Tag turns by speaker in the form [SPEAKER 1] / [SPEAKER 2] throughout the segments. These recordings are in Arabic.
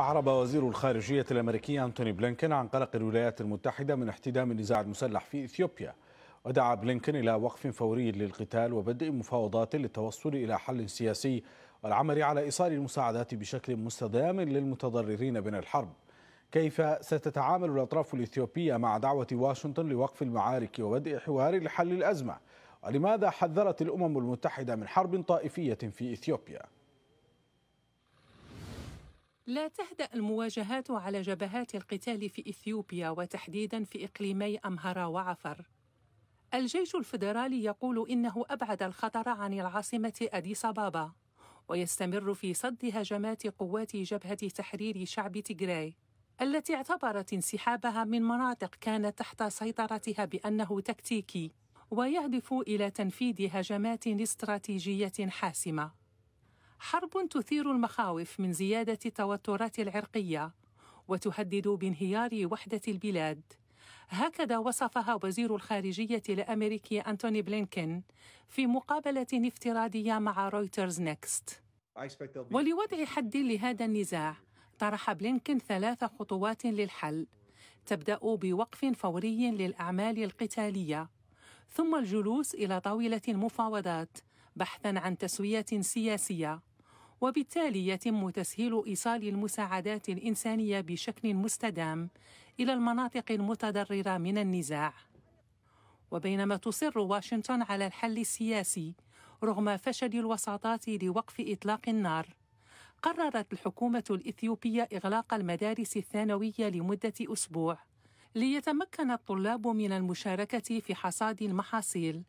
[SPEAKER 1] أعرب وزير الخارجية الأمريكي أنتوني بلينكن عن قلق الولايات المتحدة من احتدام النزاع المسلح في إثيوبيا ودعا بلينكن إلى وقف فوري للقتال وبدء مفاوضات للتوصل إلى حل سياسي والعمل على إيصال المساعدات بشكل مستدام للمتضررين من الحرب كيف ستتعامل الأطراف الإثيوبية مع دعوة واشنطن لوقف المعارك وبدء حوار لحل الأزمة ولماذا حذرت الأمم المتحدة من حرب طائفية في إثيوبيا؟
[SPEAKER 2] لا تهدأ المواجهات على جبهات القتال في إثيوبيا وتحديدا في إقليمي أمهرا وعفر. الجيش الفيدرالي يقول إنه أبعد الخطر عن العاصمة أديس أبابا ويستمر في صد هجمات قوات جبهة تحرير شعب تيغراي التي اعتبرت انسحابها من مناطق كانت تحت سيطرتها بأنه تكتيكي ويهدف إلى تنفيذ هجمات استراتيجية حاسمة حرب تثير المخاوف من زياده التوترات العرقيه وتهدد بانهيار وحده البلاد هكذا وصفها وزير الخارجيه الامريكي انتوني بلينكن في مقابله افتراضيه مع رويترز نيكست ولوضع حد لهذا النزاع طرح بلينكن ثلاث خطوات للحل تبدا بوقف فوري للاعمال القتاليه ثم الجلوس الى طاوله المفاوضات بحثا عن تسويه سياسيه وبالتالي يتم تسهيل إيصال المساعدات الإنسانية بشكل مستدام إلى المناطق المتضررة من النزاع. وبينما تصر واشنطن على الحل السياسي رغم فشل الوساطات لوقف إطلاق النار، قررت الحكومة الإثيوبية إغلاق المدارس الثانوية لمدة أسبوع ليتمكن الطلاب من المشاركة في حصاد المحاصيل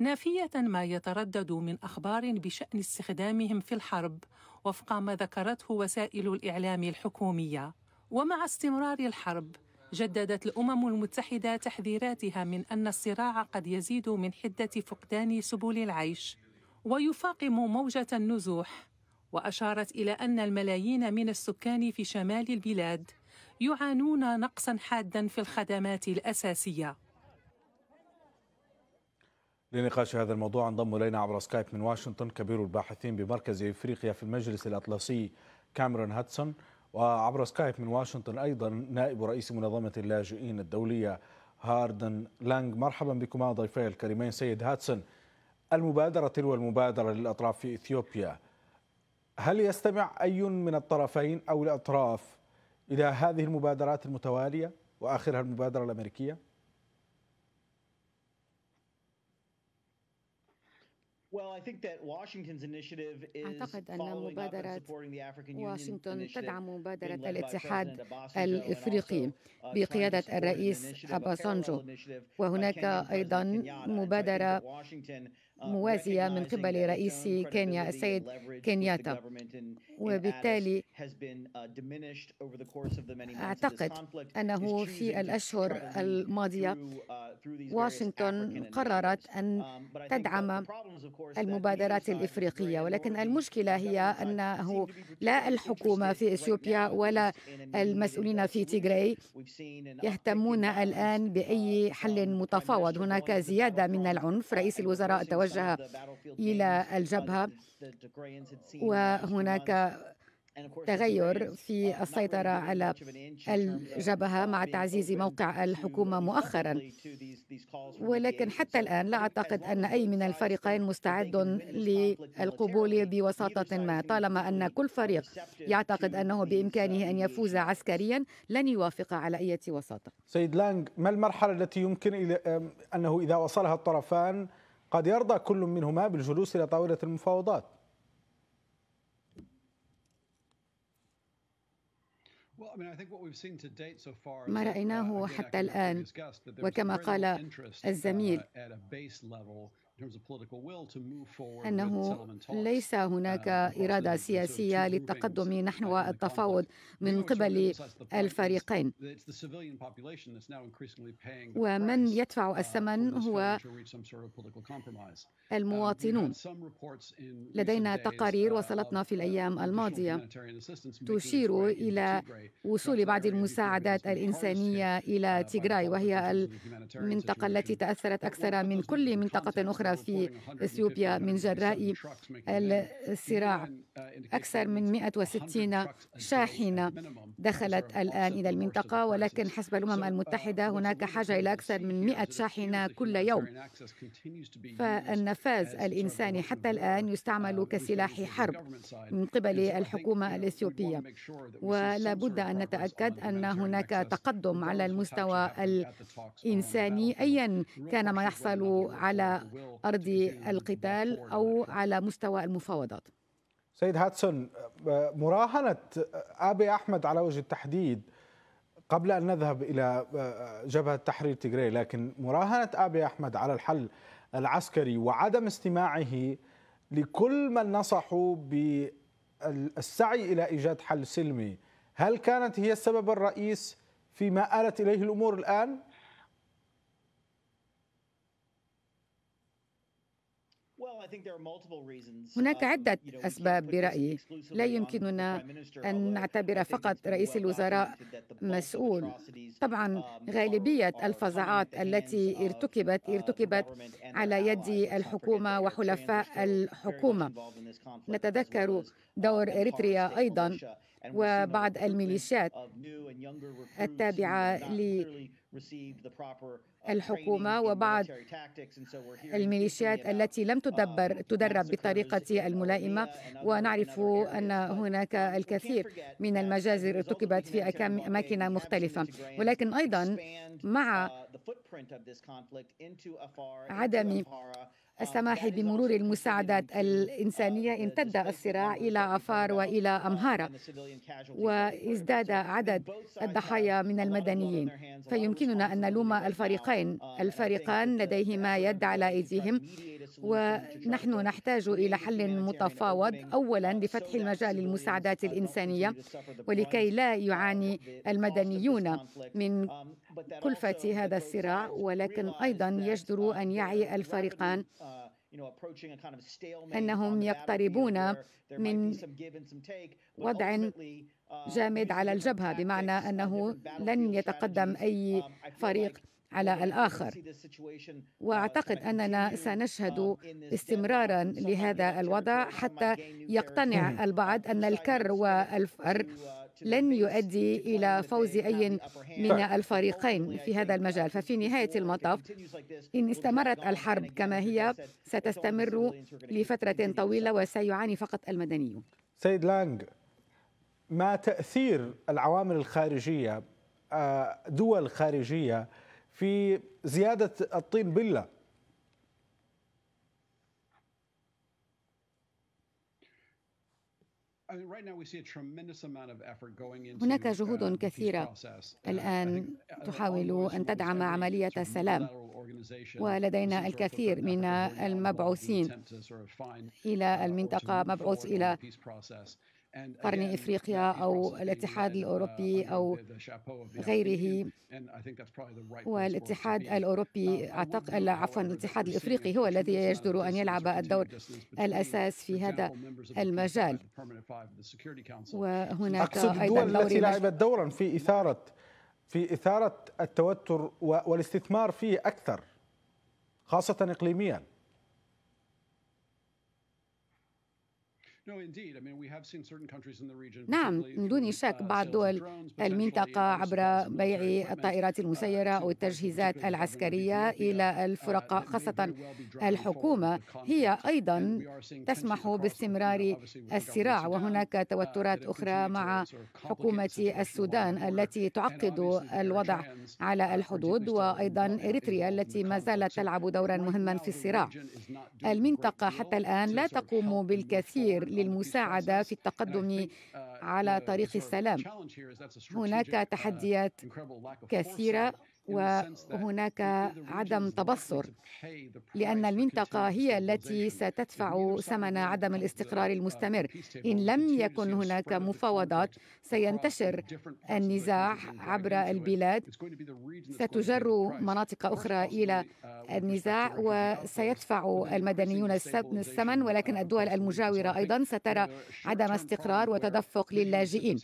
[SPEAKER 2] نافية ما يتردد من أخبار بشأن استخدامهم في الحرب وفق ما ذكرته وسائل الإعلام الحكومية ومع استمرار الحرب جددت الامم المتحده تحذيراتها من ان الصراع قد يزيد من حده فقدان سبل العيش ويفاقم موجه النزوح واشارت الى ان الملايين من السكان في شمال البلاد يعانون نقصا حادا في الخدمات الاساسيه
[SPEAKER 1] لنقاش هذا الموضوع انضم الينا عبر سكايب من واشنطن كبير الباحثين بمركز افريقيا في المجلس الاطلسي كاميرون هاتسون وعبر سكايب من واشنطن ايضا نائب رئيس منظمه اللاجئين الدوليه هاردن لانج مرحبا بكما ضيفي الكريمين سيد هاتسون المبادره تلو المبادره للاطراف في اثيوبيا هل يستمع اي من الطرفين او الاطراف الى هذه المبادرات المتواليه واخرها المبادره الامريكيه؟
[SPEAKER 3] أعتقد
[SPEAKER 4] أن مبادرة واشنطن تدعم مبادرة الاتحاد الإفريقي uh, بقيادة الرئيس أباسانجو وهناك أيضا مبادرة uh, موازية من قبل رئيس كينيا السيد كينياتا وبالتالي Uh, أعتقد أنه في الأشهر الماضية uh, واشنطن قررت أن um, تدعم المبادرات الإفريقية ولكن المشكلة هي أنه لا الحكومة في إثيوبيا ولا المسؤولين في تيغراي يهتمون الآن uh, بأي حل متفاوض هناك زيادة من العنف رئيس الوزراء توجه إلى الجبهة وهناك تغير في uh, السيطرة على الجبهة uh, مع تعزيز موقع الحكومة مؤخرا ولكن حتى الآن لا أعتقد أن أي من الفريقين مستعد للقبول بوساطة ما طالما أن كل فريق يعتقد أنه بإمكانه uh, أن يفوز عسكريا لن يوافق على أي وساطة
[SPEAKER 1] سيد لانغ ما المرحلة التي يمكن أنه إذا وصلها الطرفان قد يرضى كل منهما بالجلوس إلى طاولة المفاوضات
[SPEAKER 3] Uh, ما رايناه حتى الان وكما قال uh, الزميل أنه ليس هناك uh, إرادة سياسية للتقدم
[SPEAKER 4] نحو التفاوض من قبل الفريقين
[SPEAKER 3] ومن يدفع uh, الثمن هو uh, المواطنون
[SPEAKER 4] لدينا تقارير وصلتنا في الأيام الماضية تشير إلى وصول بعض المساعدات الإنسانية إلى تيغراي وهي المنطقة التي تأثرت أكثر من كل منطقة أخرى في إثيوبيا من جراء الصراع أكثر من 160 شاحنة دخلت الآن إلى المنطقة ولكن حسب الأمم المتحدة هناك حاجة إلى أكثر من 100 شاحنة كل يوم فالنفاذ الإنساني حتى الآن يستعمل كسلاح حرب من قبل الحكومة الإثيوبية ولا بد أن نتأكد أن هناك تقدم على المستوى الإنساني أيا كان ما يحصل على أرض القتال أو على مستوى المفاوضات
[SPEAKER 1] سيد هاتسون مراهنة أبي أحمد على وجه التحديد قبل أن نذهب إلى آه، جبهة تحرير تجري لكن مراهنة أبي أحمد على الحل العسكري وعدم استماعه لكل من نصحوا بالسعي إلى إيجاد حل سلمي هل كانت هي السبب الرئيس فيما آلت إليه الأمور الآن؟
[SPEAKER 4] هناك um, عدة أسباب برأيي لا يمكننا أن نعتبر فقط رئيس الوزراء مسؤول طبعا um, غالبية الفظاعات التي uh, ارتكبت ارتكبت على يد الحكومة وحلفاء الحكومة نتذكر uh, دور إريتريا أيضا وبعض الميليشيات التابعة
[SPEAKER 3] للحكومه uh, وبعض
[SPEAKER 4] الميليشيات التي لم uh, تدبر تدرب بطريقة الملائمة ونعرف أن هناك الكثير من المجازر ارتكبت في أماكن مختلفة ولكن أيضا مع uh, عدم السماح بمرور المساعدات الإنسانية امتد الصراع إلى أفار وإلى أمهارة وازداد عدد الضحايا من المدنيين فيمكننا أن نلوم الفريقين الفريقان لديهما يد على أيديهم ونحن نحتاج إلى حل متفاوض أولا لفتح المجال للمساعدات الإنسانية ولكي لا يعاني المدنيون من كلفة هذا الصراع ولكن أيضا يجدر أن يعي الفريقان
[SPEAKER 3] أنهم يقتربون من
[SPEAKER 4] وضع جامد على الجبهة بمعنى أنه لن يتقدم أي فريق على الآخر وأعتقد أننا سنشهد استمرارا لهذا الوضع حتى يقتنع البعض أن الكر والفأر لن يؤدي إلى فوز أي من طيب. الفريقين في هذا المجال ففي نهاية المطاف إن استمرت الحرب كما هي ستستمر لفترة طويلة وسيعاني فقط المدنيون
[SPEAKER 1] سيد لانغ ما تأثير العوامل الخارجية آه، دول خارجية في زيادة الطين بلة
[SPEAKER 4] هناك uh, جهود كثيرة الآن uh, تحاول أن تدعم عملية السلام
[SPEAKER 3] ولدينا
[SPEAKER 4] الكثير من المبعوثين
[SPEAKER 3] إلى المنطقة مبعوث إلى Uh, قرن
[SPEAKER 4] افريقيا او الاتحاد uh, الاوروبي او غيره والاتحاد الاوروبي um, اعتقد عفوا الاتحاد الافريقي هو الذي يجدر ان يلعب الدور الاساس في هذا المجال وهناك ايضا الدول التي لعبت
[SPEAKER 1] دورا في اثاره في اثاره التوتر والاستثمار فيه اكثر خاصه اقليميا
[SPEAKER 3] نعم من
[SPEAKER 4] دون شك uh, بعض دول المنطقة uh, عبر بيع uh, الطائرات المسيرة أو التجهيزات العسكرية إلى الفرقاء خاصة الحكومة هي أيضا تسمح باستمرار الصراع وهناك توترات أخرى مع حكومة السودان التي تعقد الوضع على الحدود وأيضا إريتريا التي ما زالت تلعب دورا مهما في الصراع المنطقة حتى الآن لا تقوم بالكثير للمساعده في التقدم على طريق السلام
[SPEAKER 3] هناك تحديات كثيره وهناك
[SPEAKER 4] عدم تبصر لأن المنطقة هي التي ستدفع ثمن عدم الاستقرار المستمر إن لم يكن هناك مفاوضات سينتشر النزاع عبر البلاد ستجر مناطق أخرى إلى uh, النزاع وسيدفع المدنيون الثمن uh, ولكن الدول المجاورة أيضا سترى عدم استقرار وتدفق للاجئين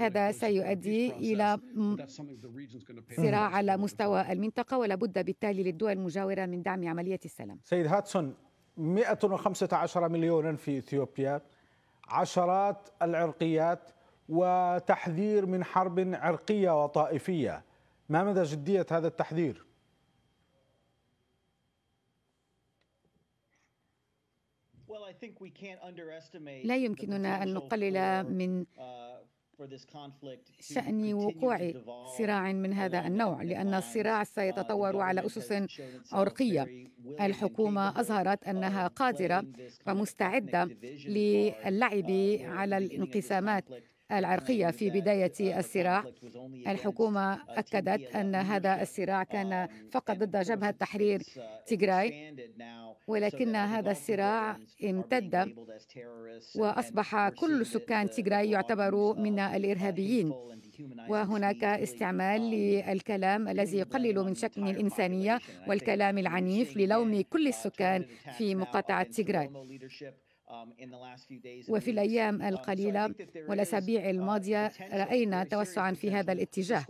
[SPEAKER 4] هذا سيؤدي إلى صراع على مستوى المنطقة ولا بد بالتالي للدول المجاورة من دعم عملية السلام
[SPEAKER 1] سيد هاتسون 115 مليونا في إثيوبيا عشرات العرقيات وتحذير من حرب عرقية وطائفية ما مدى جدية هذا التحذير؟
[SPEAKER 3] لا يمكننا أن نقلل من uh,
[SPEAKER 4] شأن وقوع صراع من هذا النوع لأن الصراع سيتطور على أسس عرقية الحكومة أظهرت أنها قادرة ومستعدة للعب على الانقسامات العرقية في بداية الصراع الحكومة أكدت أن هذا الصراع كان فقط ضد جبهة تحرير تيغراي ولكن هذا الصراع امتد وأصبح كل سكان تيغراي يعتبروا من الإرهابيين وهناك استعمال للكلام الذي يقلل من شكل الإنسانية والكلام العنيف للوم كل السكان في مقاطعة تيغراي
[SPEAKER 1] Um, وفي الأيام
[SPEAKER 4] um, القليلة والأسابيع uh, الماضية رأينا توسعا في هذا الاتجاه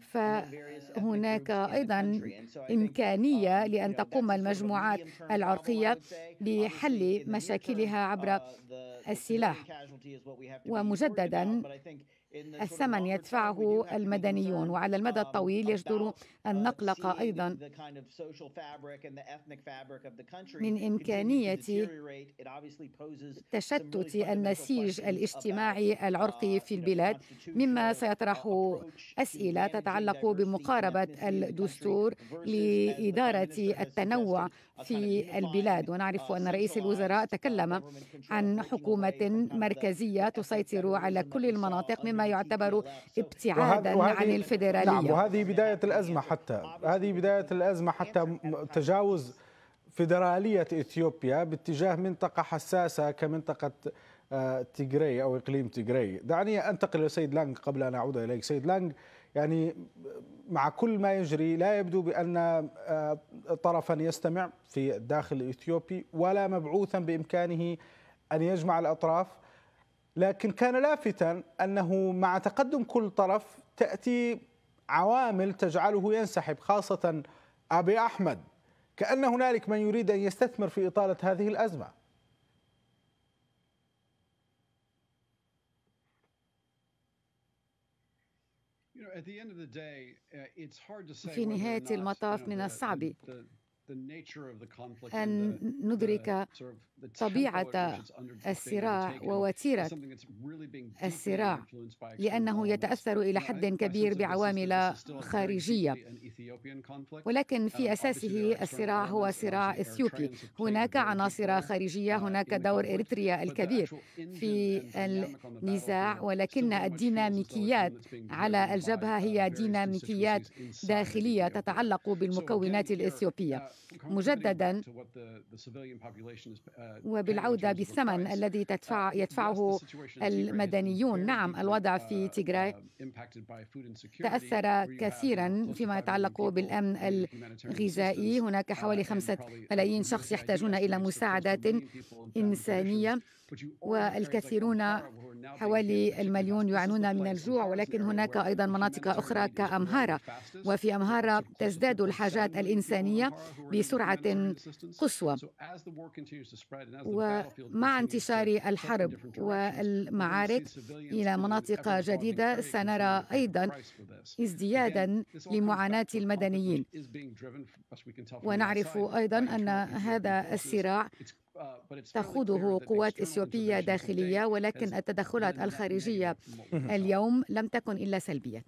[SPEAKER 4] فهناك أيضا um, إمكانية لأن تقوم المجموعات العرقية بحل مشاكلها عبر السلاح ومجددا الثمن يدفعه المدنيون وعلى المدى آه، الطويل يجدر أن uh, نقلق أيضا
[SPEAKER 3] من إمكانية
[SPEAKER 4] تشتت النسيج الاجتماعي العرقي في البلاد مما سيطرح أسئلة تتعلق بمقاربة الدستور لإدارة التنوع في البلاد ونعرف أن رئيس الوزراء تكلم عن حكومة مركزية تسيطر على كل المناطق مما يعتبر ابتعادا عن الفيدرالية نعم
[SPEAKER 1] وهذه بداية الأزمة حتى هذه بداية الأزمة حتى تجاوز فيدرالية إثيوبيا باتجاه منطقة حساسة كمنطقة آه، تيغري أو إقليم تيغري دعني أنتقل الى السيد لانج قبل أن أعود إليك سيد لانج يعني مع كل ما يجري لا يبدو بأن آه، طرفا يستمع في الداخل الإثيوبي ولا مبعوثا بإمكانه أن يجمع الأطراف لكن كان لافتا أنه مع تقدم كل طرف تأتي عوامل تجعله ينسحب خاصة أبي أحمد كأن هنالك من يريد أن يستثمر في إطالة هذه الأزمة
[SPEAKER 3] Uh, في نهاية المطاف من الصعب أن ندرك طبيعة الصراع ووتيرة الصراع
[SPEAKER 4] لأنه يتأثر إلى حد كبير بعوامل خارجية ولكن في um, أساسه الصراع هو صراع إثيوبي هناك عناصر خارجية uh, هناك دور إريتريا الكبير في النزاع ولكن الديناميكيات على الجبهة uh, هي ديناميكيات داخلية تتعلق بالمكونات الإثيوبية uh, مجددا
[SPEAKER 3] وبالعودة
[SPEAKER 4] بالثمن الذي تدفع يدفعه المدنيون نعم الوضع في تيغراي تأثر كثيرا فيما يتعلق يتعلق بالأمن الغذائي هناك حوالي خمسة ملايين شخص يحتاجون إلى مساعدات إنسانية والكثيرون حوالي المليون يعانون من الجوع ولكن هناك أيضا مناطق أخرى كأمهارة وفي أمهارة تزداد الحاجات الإنسانية بسرعة
[SPEAKER 3] قصوى ومع
[SPEAKER 4] انتشار الحرب والمعارك إلى مناطق جديدة سنرى أيضا ازديادا لمعاناة المدنيين ونعرف أيضا أن هذا الصراع آه، تخوضه قوات اثيوبيه داخليه ولكن التدخلات الخارجيه اليوم لم تكن الا سلبيه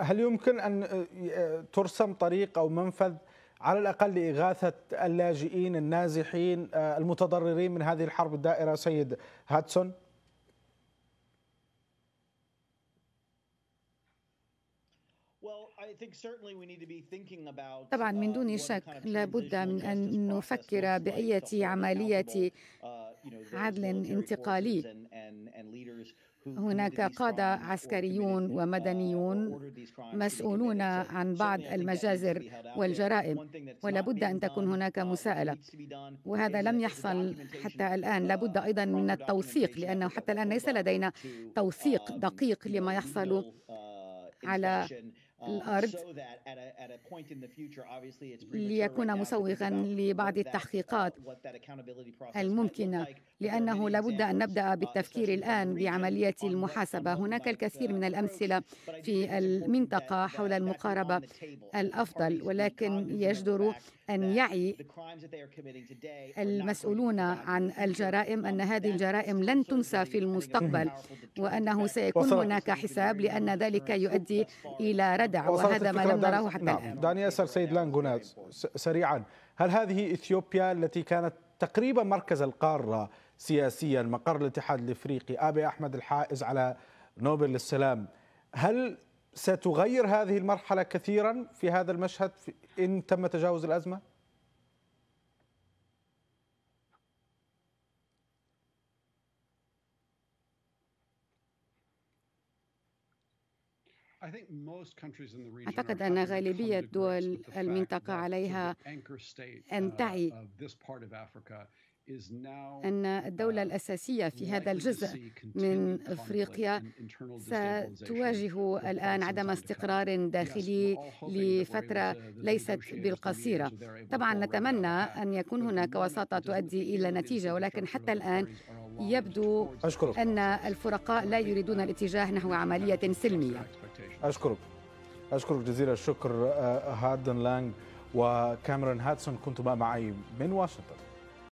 [SPEAKER 1] هل يمكن ان آه، ترسم طريق او منفذ على الاقل لاغاثه اللاجئين النازحين آه، المتضررين من هذه الحرب الدائره سيد هاتسون؟
[SPEAKER 4] طبعا من uh, دون شك لابد من أن نفكر بأية عملية uh, عدل انتقالي هناك قادة عسكريون uh, ومدنيون مسؤولون عن بعض المجازر والجرائم ولابد أن تكون هناك مساءلة وهذا لم يحصل حتى الآن لابد أيضا من التوثيق لأنه حتى الآن ليس لدينا توثيق دقيق لما يحصل على آه، الأرض
[SPEAKER 3] ليكون مسوغا لبعض uh, التحقيقات الممكنة
[SPEAKER 4] لأنه لابد أن نبدأ uh, بالتفكير الآن بعملية المحاسبة هناك uh, الكثير من الأمثلة في المنطقة حول المقاربة الأفضل ولكن يجدر أن يعي المسؤولون عن الجرائم أن هذه الجرائم لن تنسى في المستقبل وأنه سيكون هناك حساب لأن ذلك يؤدي إلى ردع وهذا ما لم نراه حتى الآن
[SPEAKER 1] نعم. دعني أسأل سيد لانغونا سريعا هل هذه إثيوبيا التي كانت تقريبا مركز القارة سياسيا مقر الاتحاد الافريقي ابي احمد الحائز على نوبل للسلام هل ستغير هذه المرحلة كثيرا في هذا المشهد إن تم تجاوز الأزمة؟
[SPEAKER 3] أعتقد أن غالبية دول المنطقة عليها أن uh, تعي أن الدولة uh, الأساسية في هذا الجزء من أفريقيا
[SPEAKER 4] ستواجه الآن عدم استقرار داخلي لفترة ليست بالقصيرة طبعا نتمنى أن يكون هناك وساطة تؤدي إلى نتيجة ولكن حتى الآن يبدو أشكرك. أن الفرقاء لا يريدون الاتجاه نحو عملية سلمية
[SPEAKER 1] أشكرك أشكرك جزيل الشكر آه، هاردن لانغ وكاميرون هاتسون كنتما معي من واشنطن